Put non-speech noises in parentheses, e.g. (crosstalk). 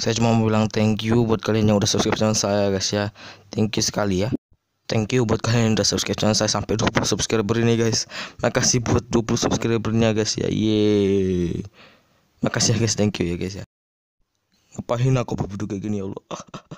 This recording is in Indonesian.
saya cuma mau bilang thank you buat kalian yang udah subscribe channel saya guys ya thank you sekali ya thank you buat kalian yang udah subscribe channel saya sampai 20 subscriber ini guys makasih buat 20 subscribernya guys ya yeay makasih ya guys thank you ya guys ya ngapain aku berbudu kayak gini ya Allah (laughs)